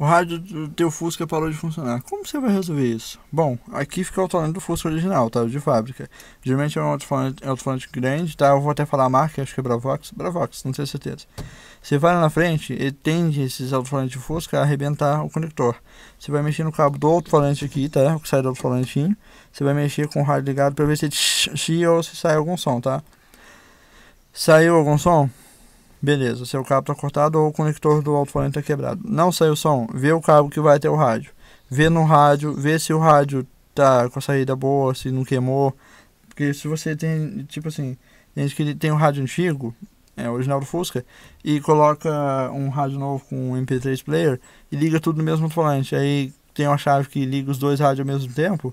O rádio do teu Fusca parou de funcionar. Como você vai resolver isso? Bom, aqui fica o alto do Fusca original, tá? De fábrica. Geralmente é um alto-falante é alto grande, tá? Eu vou até falar a marca, acho que é Bravox. Bravox, não tenho certeza. Você vai lá na frente e tende esses alto-falantes de Fusca a arrebentar o conector. Você vai mexer no cabo do alto-falante aqui, tá? O que sai do alto-falantinho. Você vai mexer com o rádio ligado para ver se, tsh, ou se sai algum som, tá? Saiu algum som? Beleza, seu cabo está cortado ou o conector do alto-falante está quebrado. Não saiu o som, vê o cabo que vai até o rádio. Vê no rádio, vê se o rádio tá com a saída boa, se não queimou. Porque se você tem, tipo assim, gente que tem um rádio antigo, é original do Fusca, e coloca um rádio novo com um MP3 player e liga tudo no mesmo falante. Aí tem uma chave que liga os dois rádios ao mesmo tempo.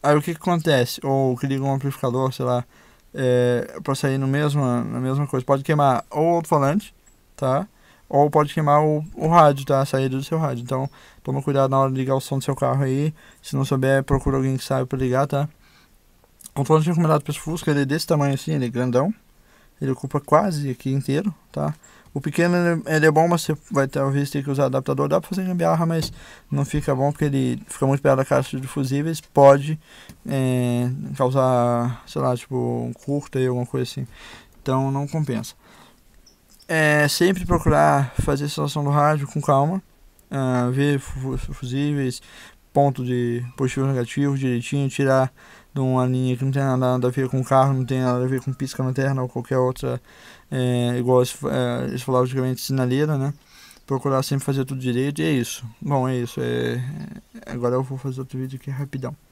Aí o que, que acontece? Ou que liga um amplificador, sei lá é, para sair no mesmo, na mesma coisa. Pode queimar ou o alto-falante, tá? Ou pode queimar o, o rádio, tá? A saída do seu rádio. Então, toma cuidado na hora de ligar o som do seu carro aí. Se não souber, procura alguém que saiba para ligar, tá? O controle recomendado para esse Fusca, ele é desse tamanho assim, ele é grandão. Ele ocupa quase aqui inteiro, tá? O pequeno ele é bom, mas você vai talvez ter que usar adaptador. Dá para fazer gambiarra, mas não fica bom porque ele fica muito perto da caixa de fusíveis. Pode é, causar, sei lá, tipo um curto aí, alguma coisa assim. Então não compensa. É, sempre procurar fazer a instalação do rádio com calma. Uh, ver fusíveis, ponto de positivo e negativo direitinho, tirar de uma linha que não tem nada a ver com carro, não tem nada a ver com pisca-lanterna ou qualquer outra, é, igual é, eles eh, falavam antigamente, sinaleira, né? Procurar sempre fazer tudo direito e é isso. Bom, é isso. É, é agora eu vou fazer outro vídeo aqui rapidão.